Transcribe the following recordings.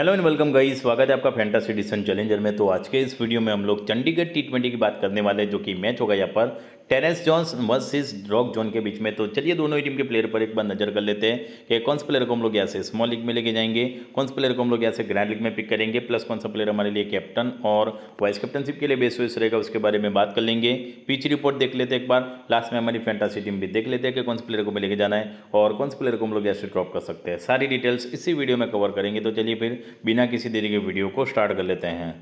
hello and welcome गई स्वागत है आपका फैंटासी डिसन चैलेंजर में तो आज के इस वीडियो में हम लोग चंडीगढ़ टी ट्वेंटी की बात करने वाले हैं जो कि मैच होगा यहाँ पर Terence Johns versus Rock John के बीच में तो चलिए दोनों ही टीम के प्लेयर पर एक बार नजर कर लेते हैं कि कौन से प्लेयर को हम लोग यहाँ से स्मॉल लीग में लेके जाएंगे कौन से प्लेयर को हम लोग यहाँ से ग्रैंड लीग में पिक करेंगे प्लस कौन सा प्लेयर हमारे लिए कैप्टन और वाइस कैप्टनशिप के लिए बेस वेस रहेगा उसके बारे में बात कर लेंगे पिच रिपोर्ट देख लेते हैं एक बार लास्ट में हमारी फैंटासी टीम भी देख लेते हैं कि कौन से प्लेयर को हमें लेके जाना है और कौन से प्लेयर को हम लोग यहाँ से ड्रॉप कर सकते हैं सारी डिटेल्स इसी वीडियो में कवर करेंगे तो चलिए फिर बिना किसी देरी के वीडियो को स्टार्ट कर लेते हैं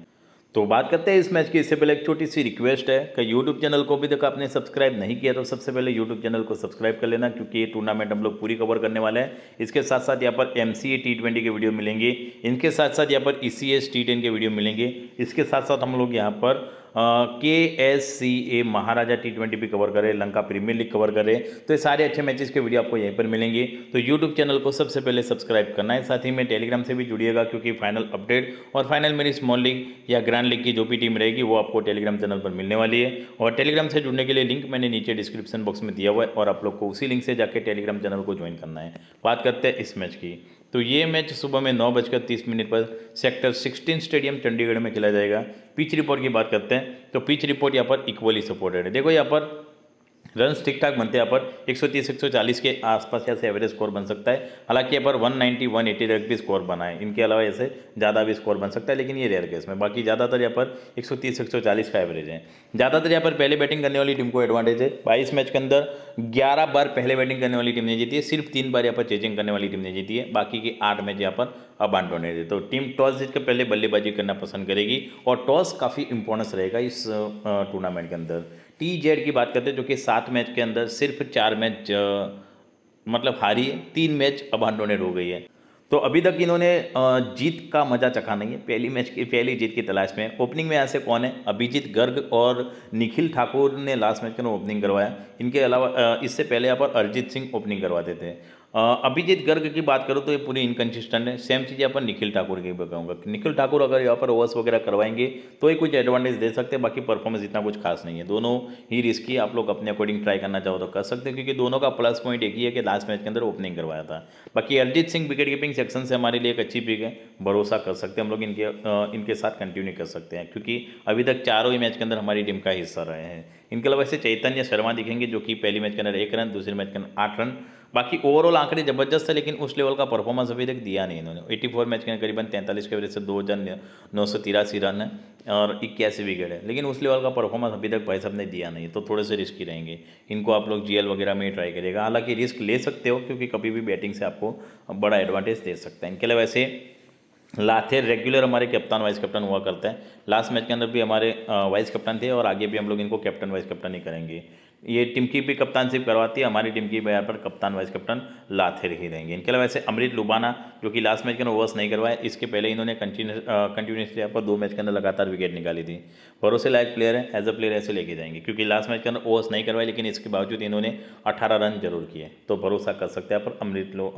तो बात करते हैं इस मैच की इससे पहले एक छोटी सी रिक्वेस्ट है कि यूट्यूब चैनल को अभी तक आपने सब्सक्राइब नहीं किया तो सबसे पहले यूट्यूब चैनल को सब्सक्राइब कर लेना क्योंकि ये टूर्नामेंट हम लोग पूरी कवर करने वाले हैं इसके साथ साथ यहाँ पर एम सी टी ट्वेंटी के वीडियो मिलेंगे इनके साथ साथ यहाँ पर E C S T ten के वीडियो मिलेंगे इसके साथ साथ हम लोग यहाँ पर K S C A Maharaja T twenty भी कवर करे लंका प्रीमियर लीग कवर करे तो ये सारे अच्छे मैचेस के वीडियो आपको यहीं पर मिलेंगे तो यूट्यूब चैनल को सबसे पहले सब्सक्राइब करना है साथ ही में टेलीग्राम से भी जुड़िएगा क्योंकि फाइनल अपडेट और फाइनल मेरी स्मॉल लीग या ग्रैंड लीग की जो भी टीम रहेगी वो आपको टेलीग्राम चैनल पर मिलने वाली है और टेलीग्राम से जुड़ने के लिए लिंक मैंने नीचे डिस्क्रिप्शन बॉक्स में दिया हुआ है और आप लोग को उसी लिंक से जाकर टेलीग्राम चैनल को ज्वाइन करना है बात करते हैं इस मैच की तो ये मैच सुबह में नौ बजकर तीस मिनट पर सेक्टर सिक्सटीन स्टेडियम चंडीगढ़ में खेला जाएगा पिच रिपोर्ट की बात करते हैं तो पिच रिपोर्ट यहाँ पर इक्वली सपोर्टेड है देखो यहाँ पर रन्स ठीक ठाक बनते यहाँ पर 130 140 के आसपास यहाँ से एवरेज स्कोर बन सकता है हालांकि यहाँ पर 190 180 तक भी स्कोर बना है इनके अलावा ऐसे ज़्यादा भी स्कोर बन सकता है लेकिन ये रेयर केस में बाकी ज़्यादातर यहाँ पर 130 140 का एवरेज है ज़्यादातर यहाँ पर पहले बैटिंग करने वाली टीम को एडवांटेज है बाईस मैच के अंदर ग्यारह बार पहले बैटिंग करने वाली टीम ने जीती है सिर्फ तीन बार यहाँ पर चेजिंग करने वाली टीम ने जीती है बाकी की आठ मैच यहाँ पर अब आंटो तो टीम टॉस जीत कर पहले बल्लेबाजी करना पसंद करेगी और टॉस काफ़ी इंपॉर्टेंस रहेगा इस टूर्नामेंट के अंदर टी जेड की बात करते हैं जो कि सात मैच के अंदर सिर्फ चार मैच मतलब हारी है तीन मैच अब अनडोनेट हो गई है तो अभी तक इन्होंने जीत का मजा चखा नहीं है पहली मैच की पहली जीत की तलाश में ओपनिंग में ऐसे कौन है अभिजीत गर्ग और निखिल ठाकुर ने लास्ट मैच के ओपनिंग करवाया इनके अलावा इससे पहले यहाँ पर अरिजीत सिंह ओपनिंग करवाते थे अभिजीत गर्ग की बात करूँ तो ये पूरी इनकन्सिस्टेंट है सेम चीज़ अपन निखिल ठाकुर की भी कहूँगा निखिल ठाकुर अगर यहाँ पर ओवर्स वगैरह करवाएंगे तो ये कुछ एडवांटेज दे सकते हैं बाकी परफॉर्मेंस इतना कुछ खास नहीं है दोनों ही रिस्की आप लोग अपने अकॉर्डिंग ट्राई करना चाहो तो कर सकते हो क्योंकि दोनों का प्लस पॉइंट एक ही है कि लास्ट मैच के अंदर ओपनिंग करवाया था बाकी Arjit Singh wicket keeping section से हमारे लिए एक अच्छी पिक है भरोसा कर सकते हैं हम लोग इनके इनके साथ कंटिन्यू कर सकते हैं क्योंकि अभी तक चारों ही मैच के अंदर हमारी टीम का हिस्सा रहे हैं इनके अलावा से चैतन्य शर्मा दिखेंगे जो कि पहली मैच के अंदर एक रन दूसरे मैच के अंदर आठ रन बाकी ओवरऑल आंकड़े जबरदस्त है लेकिन उस लेवल का परफॉर्मेंस अभी तक दिया नहीं इन्होंने 84 मैच के करीबन तैंतालीस के वजह से दो हज़ार नौ सौ तिरासी रन है और इक्यासी विकेट है लेकिन उस लेवल का परफॉर्मेंस अभी तक भाई साहब ने दिया नहीं तो थोड़े से रिस्की रहेंगे इनको आप लोग जीएल वगैरह में ट्राई करिएगा हालांकि रिस्क ले सकते हो क्योंकि कभी भी बैटिंग से आपको बड़ा एडवांटेज दे सकता है इनके लिए वैसे लाथे रेगुलर हमारे कप्तान वाइस कप्टन हुआ करता है लास्ट मैच के अंदर भी हमारे वाइस कप्टन थे और आगे भी हम लोग इनको कैप्टन वाइस कप्टन ही करेंगे ये टीम की भी कप्तान सिर्फ करवाती है हमारी टीम की बयार पर कप्तान वाइस कप्तान लाथेर ही रहेंगे इनके अलावा ऐसे अमृत लुबाना जो कि लास्ट मैच के अंदर ओवर्स नहीं करवाए इसके पहले इन्होंने कंटिन्यूसली आपको दो मैच के अंदर लगातार विकेट निकाली थी भरोसे लायक प्लेयर है एज अ प्लेयर ऐसे लेके जाएंगे क्योंकि लास्ट मैच के अंदर ओवर्स नहीं करवाए लेकिन इसके बावजूद इन्होंने अठारह रन जरूर किए तो भरोसा कर सकते हैं पर अमृत लो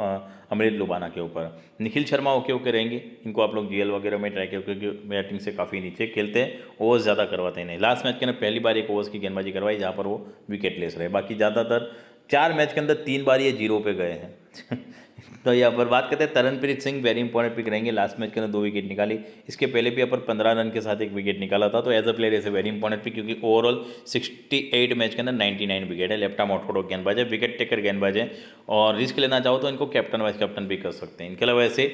अमृत लुबाना के ऊपर निखिल शर्मा ओके ओके रहेंगे इनको आप लोग जी वगैरह में ट्राई करो क्योंकि बैटिंग से काफ़ी नीचे खेलते हैं ओवर्स ज़्यादा करवाते हैं नहीं लास्ट मैच के अंदर पहली बार एक ओवर्स की गेंदबाजी करवाई जहाँ पर वो विकेट लेस रहे बाकी ज़्यादातर चार मैच के अंदर तीन बार ये जीरो पे गए हैं तो यहाँ पर बात करते हैं Taranpreet Singh very important pick रहेंगे लास्ट मैच के अंदर दो विकेट निकाली इसके पहले भी यहाँ पंद्रह रन के साथ एक विकेट निकाला था तो एज अ प्लेयर इसे वेरी इंपॉर्टेंट पिक क्योंकि ओवरऑल सिक्सटी एट मैच के अंदर नाइन्टी नाइन विकेट है लेफ्ट आर्म आउटफोटो गेंदबाज है विकेट टेकर गेंदबाज है और रिस्क लेना चाहो तो इनको कैप्टन वाइस कैप्टन भी कर सकते हैं इनके अलावा ऐसे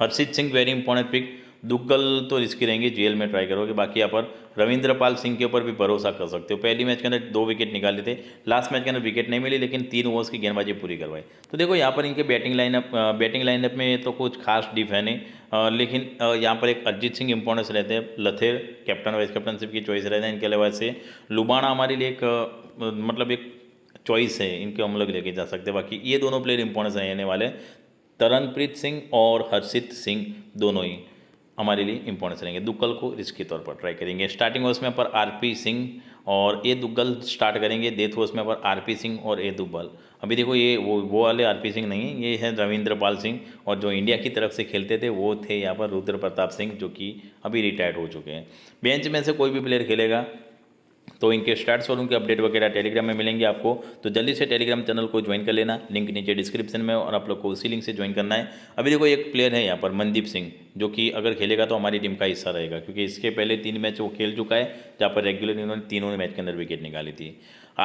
Harshit Singh very important pick Duggal तो रिस्की रहेंगे जेल में ट्राई करोगे बाकी यहाँ पर रविंद्रपाल सिंह के ऊपर भी भरोसा कर सकते हो पहली मैच के अंदर दो विकेट निकाले थे लास्ट मैच के अंदर विकेट नहीं मिली लेकिन तीन ओवर्स की गेंदबाजी पूरी करवाई तो देखो यहाँ पर इनके बैटिंग लाइनअप बैटिंग लाइनअप में तो कुछ खास डिफ है नहीं लेकिन यहाँ पर एक अरजीत सिंह इंपॉर्टेंस रहते हैं लथेर कैप्टन वाइस कैप्टनशिप की चॉइस रहते हैं इनके अलावा से लुबाना हमारे लिए एक मतलब एक चॉइस है इनके हम लोग लेके जा सकते हैं बाकी ये दोनों प्लेयर इंपॉर्टेंस रहने वाले तरनप्रीत सिंह और हर्षित सिंह दोनों ही हमारे लिए इंपॉर्टेंस रहेंगे दुग्गल को रिस्क के तौर पर ट्राई करेंगे स्टार्टिंग हाउस में पर पी सिंह और ए दुग्गल स्टार्ट करेंगे डेथ हाउस में पर आर पी सिंह और ए दुग्गल अभी देखो ये वो वो वाले आर पी सिंह नहीं है ये है रविंद्र पाल सिंह और जो इंडिया की तरफ से खेलते थे वो थे यहाँ पर रुद्र प्रताप सिंह जो कि अभी रिटायर्ड हो चुके हैं बेंच में से कोई भी प्लेयर खेलेगा तो इनके स्टार्ट और उनके अपडेट वगैरह टेलीग्राम में मिलेंगे आपको तो जल्दी से टेलीग्राम चैनल को ज्वाइन कर लेना लिंक नीचे डिस्क्रिप्शन में और आप लोग को उसी लिंक से ज्वाइन करना है अभी देखो एक प्लेयर है यहाँ पर मनदीप सिंह जो कि अगर खेलेगा तो हमारी टीम का हिस्सा रहेगा क्योंकि इसके पहले तीन मैच वो खेल चुका है जहाँ पर रेगुलर इन्होंने तीनों मैच के अंदर विकेट निकाली थी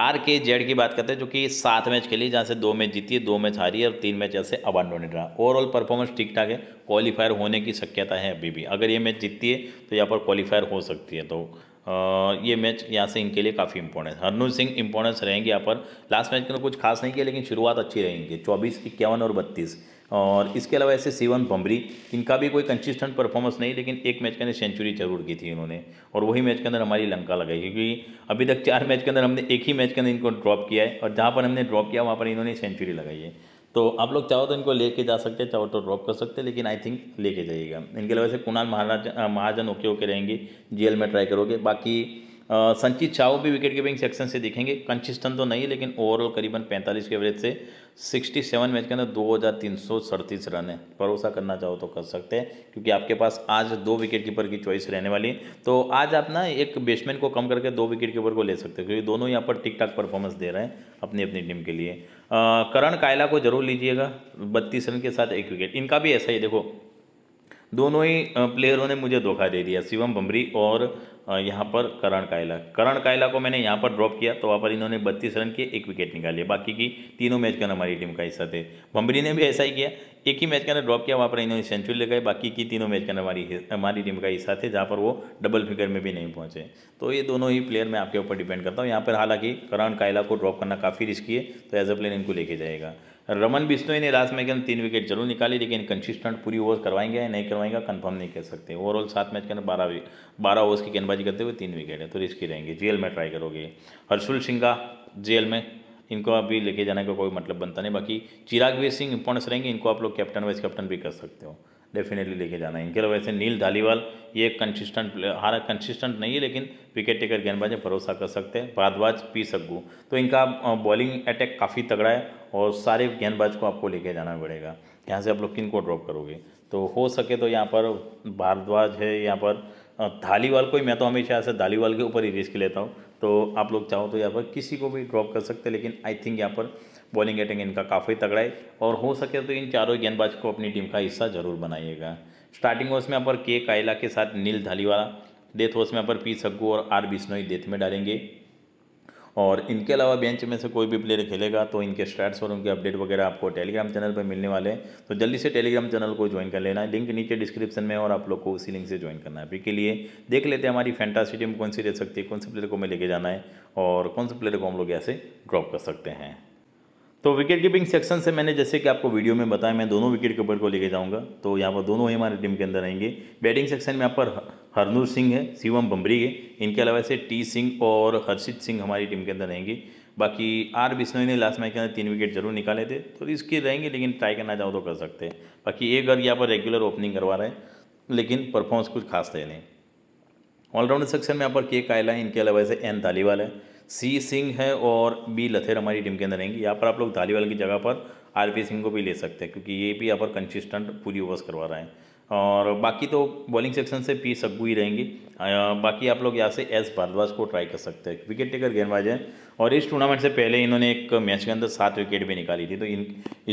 आर के जेड की बात करते हैं जो कि सात मैच खेली जहाँ से दो मैच जीती है दो मैच हारी है और तीन मैच ऐसे डोनेट रहा ओवरऑल परफॉर्मेंस ठीक ठाक है क्वालिफायर होने की शक्यता है अभी भी अगर ये मैच जीतती है तो यहाँ पर क्वालिफायर हो सकती है तो ये मैच यहाँ से इनके लिए काफ़ी इंपॉर्टेंस हरनूज सिंह इंपॉर्टेंस रहेंगे यहाँ पर लास्ट मैच के अंदर कुछ खास नहीं किया लेकिन शुरुआत अच्छी रहेंगी चौबीस इक्यावन और बत्तीस और इसके अलावा ऐसे सीवन भमरी इनका भी कोई कंसिस्टेंट परफॉर्मेंस नहीं लेकिन एक मैच के अंदर सेंचुरी जरूर की थी इन्होंने और वही मैच के अंदर हमारी लंका लगाई क्योंकि अभी तक चार मैच के अंदर हमने एक ही मैच के अंदर इनको ड्रॉप किया है और जहाँ पर हमने ड्रॉप किया वहाँ पर इन्होंने सेंचुरी लगाई है तो आप लोग चाहो तो इनको लेके जा सकते हैं चाहो तो ड्रॉप कर सकते हैं लेकिन आई थिंक लेके जाइएगा इनके अलावा से कुणाल महाराज महाजन ओके ओके रहेंगे जेल में ट्राई करोगे बाकी संचित चाओ भी विकेट कीपिंग सेक्शन से दिखेंगे कंसिस्टेंट तो नहीं लेकिन ओवरऑल करीबन पैंतालीस के एवरेज से सिक्सटी सेवन मैच के अंदर दो हज़ार तीन सौ सड़तीस रन है भरोसा करना चाहो तो कर सकते हैं क्योंकि आपके पास आज दो विकेट कीपर की चॉइस रहने वाली तो आज आप ना एक बैट्समैन को कम करके दो विकेट कीपर को ले सकते हो क्योंकि दोनों यहाँ पर ठीक ठाक परफॉर्मेंस दे रहे हैं अपनी अपनी टीम के लिए करण कायला को जरूर लीजिएगा बत्तीस रन के साथ एक विकेट इनका भी ऐसा ही देखो दोनों ही प्लेयरों ने मुझे धोखा दे दिया शिवम बम्बरी और यहाँ पर करण कायला करण कायला को मैंने यहाँ पर ड्रॉप किया तो वहाँ पर इन्होंने बत्तीस रन किए एक विकेट निकाले बाकी की तीनों मैच का हमारी टीम का हिस्सा थे बम्बरी ने भी ऐसा ही किया एक ही मैच का ड्रॉप किया वहाँ पर इन्होंने सेंचुरी लगाई बाकी की तीनों मैच का हमारी हमारी टीम का हिस्सा थे जहाँ पर वो डबल फिगर में भी नहीं पहुँचे तो ये दोनों ही प्लेयर मैं आपके ऊपर डिपेंड करता हूँ यहाँ पर हालांकि करण कायला को ड्रॉप करना काफ़ी रिस्की है तो एज अ प्लेयर इनको लेके जाएगा रमन बिश्नोई ने लास्ट में तीन विकेट जरूर निकाली लेकिन कंसिस्टेंट पूरी ओवर करवाएंगे या नहीं करवाएंगे कंफर्म नहीं कर सकते ओवरऑल सात मैच के अंदर बारह बारह ओवर्स की गेंदबाजी करते हुए तीन विकेट है तो रिस्की रहेंगे जेल में ट्राई करोगे हर्षुल सिंघा जेल में इनको अभी लेके जाने का कोई मतलब बनता नहीं बाकी चिराग वीर सिंह इंपॉर्टेंस रहेंगे इनको आप लोग कैप्टन वाइस कैप्टन भी कर सकते हो डेफिनेटली लेके जाना है इनके अलावा वैसे नील धालीवाल ये एक कंसिस्टेंट हारा कंसिस्टेंट नहीं है लेकिन विकेट टेकर गेंदबाज में भरोसा कर सकते हैं भारद्वाज पी सग्गू तो इनका बॉलिंग अटैक काफ़ी तगड़ा है और सारे गेंदबाज को आपको लेके जाना पड़ेगा यहाँ से आप लोग किन को ड्रॉप करोगे तो हो सके तो यहाँ पर भारद्वाज है यहाँ पर धालीवाल को ही मैं तो हमेशा ऐसे धालीवाल के ऊपर ही रिस्क लेता हूँ तो आप लोग चाहो तो यहाँ पर किसी को भी ड्रॉप कर सकते हैं लेकिन आई थिंक यहाँ पर बॉलिंग एटिंग इनका काफ़ी तगड़ा है और हो सके तो इन चारों गेंदबाज को अपनी टीम का हिस्सा जरूर बनाइएगा स्टार्टिंग ओवर्स में यहाँ पर के कायला के साथ नील धालीवाला डेथ ओवर्स में यहाँ पर पी सग्गू और आर बिश्नोई डेथ में डालेंगे और इनके अलावा बेंच में से कोई भी प्लेयर खेलेगा तो इनके स्टैट्स और उनके अपडेट वगैरह आपको टेलीग्राम चैनल पर मिलने वाले हैं तो जल्दी से टेलीग्राम चैनल को ज्वाइन कर लेना है लिंक नीचे डिस्क्रिप्शन में और आप लोग को उसी लिंक से ज्वाइन करना है अभी के लिए देख लेते हैं हमारी फैंटासी टीम कौन सी रह सकती है कौन से प्लेयर को हमें लेके जाना है और कौन से प्लेयर को हम लोग ऐसे ड्रॉप कर सकते हैं तो विकेट कीपिंग सेक्शन से मैंने जैसे कि आपको वीडियो में बताया मैं दोनों विकेट कीपर को लेके जाऊंगा तो यहाँ पर दोनों ही हमारी टीम के अंदर आएंगे बैटिंग सेक्शन में यहाँ पर हरनूर सिंह है शिवम बम्बरी है इनके अलावा से टी सिंह और हर्षित सिंह हमारी टीम के अंदर रहेंगे बाकी आर बिश्नोई ने लास्ट मैच के अंदर तीन विकेट जरूर निकाले थे तो इसके रहेंगे लेकिन ट्राई करना चाहो तो कर सकते हैं बाकी एक अगर यहाँ पर रेगुलर ओपनिंग करवा रहा है लेकिन परफॉर्मेंस कुछ खास है नहीं ऑलराउंडर सेक्शन में यहाँ पर के कायला है इनके अलावा से एन धालीवाल है सी सिंह है और बी लथेर हमारी टीम के अंदर रहेंगी यहाँ पर आप लोग धालीवाल की जगह पर आर पी सिंह को भी ले सकते हैं क्योंकि ये भी यहाँ पर कंसिस्टेंट पूरी ओवर्स करवा रहे हैं और बाकी तो बॉलिंग सेक्शन से पी सग्गू ही रहेंगी बाकी आप लोग यहाँ से एस भारद्वाज को ट्राई कर सकते हैं विकेट टेकर गेंदबाज हैं और इस टूर्नामेंट से पहले इन्होंने एक मैच के अंदर सात विकेट भी निकाली थी तो इन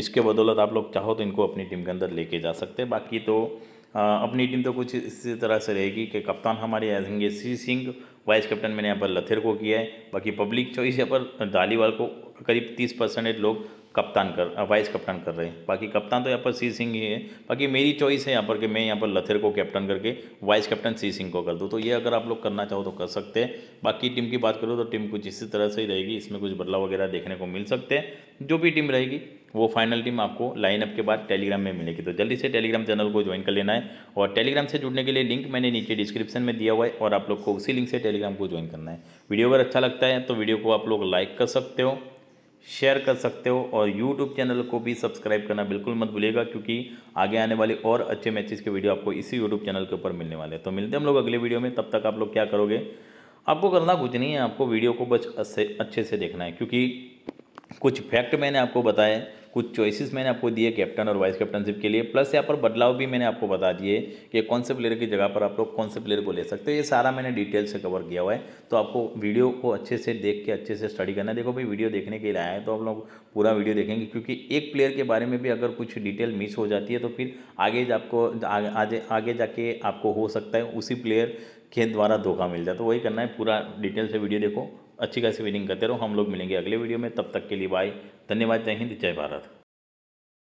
इसके बदौलत आप लोग चाहो तो इनको अपनी टीम के अंदर लेके जा सकते हैं बाकी तो अपनी टीम तो कुछ इसी तरह से रहेगी कि कप्तान हमारे रहेंगे सी सिंह वाइस कैप्टन मैंने यहाँ पर लथेर को किया है बाकी पब्लिक चॉइस यहाँ पर धालीवाल को करीब तीस परसेंटेज लोग कप्तान कर वाइस कप्तान कर रहे हैं बाकी कप्तान तो यहाँ पर सी सिंह ही है बाकी मेरी चॉइस है यहाँ पर कि मैं यहाँ पर लथेर को कैप्टन करके वाइस कैप्टन सी सिंह को कर दूँ तो ये अगर आप लोग करना चाहो तो कर सकते हैं बाकी टीम की बात करो तो टीम कुछ इसी तरह से ही रहेगी इसमें कुछ बदलाव वगैरह देखने को मिल सकते हैं जो भी टीम रहेगी वो फाइनल टीम आपको लाइनअप के बाद टेलीग्राम में मिलेगी तो जल्दी से टेलीग्राम चैनल को ज्वाइन कर लेना है और टेलीग्राम से जुड़ने के लिए लिंक मैंने नीचे डिस्क्रिप्शन में दिया हुआ है और आप लोग को उसी लिंक से टेलीग्राम को ज्वाइन करना है वीडियो अगर अच्छा लगता है तो वीडियो को आप लोग लाइक कर सकते हो शेयर कर सकते हो और यूट्यूब चैनल को भी सब्सक्राइब करना बिल्कुल मत भूलिएगा क्योंकि आगे आने वाले और अच्छे मैचेस के वीडियो आपको इसी यूट्यूब चैनल के ऊपर मिलने वाले हैं तो मिलते हैं हम लोग अगले वीडियो में तब तक आप लोग क्या करोगे आपको करना कुछ नहीं है आपको वीडियो को बस अच्छे से देखना है क्योंकि कुछ फैक्ट मैंने आपको बताए कुछ चॉइसेस मैंने आपको दिए कैप्टन और वाइस कैप्टनशिप के लिए प्लस यहाँ पर बदलाव भी मैंने आपको बता दिए कि कौन से प्लेयर की जगह पर आप लोग कौन से प्लेयर को ले सकते हो ये सारा मैंने डिटेल से कवर किया हुआ है तो आपको वीडियो को अच्छे से देख के अच्छे से स्टडी करना देखो भाई वीडियो देखने के लिए आया है तो आप लोग पूरा वीडियो देखेंगे क्योंकि एक प्लेयर के बारे में भी अगर कुछ डिटेल मिस हो जाती है तो फिर आगे आपको आगे आगे जाके आपको हो सकता है उसी प्लेयर के द्वारा धोखा मिल जाए तो वही करना है पूरा डिटेल से वीडियो देखो अच्छी खासी विनिंग करते रहो हम लोग मिलेंगे अगले वीडियो में तब तक के लिए बाय धन्यवाद जय हिंद जय भारत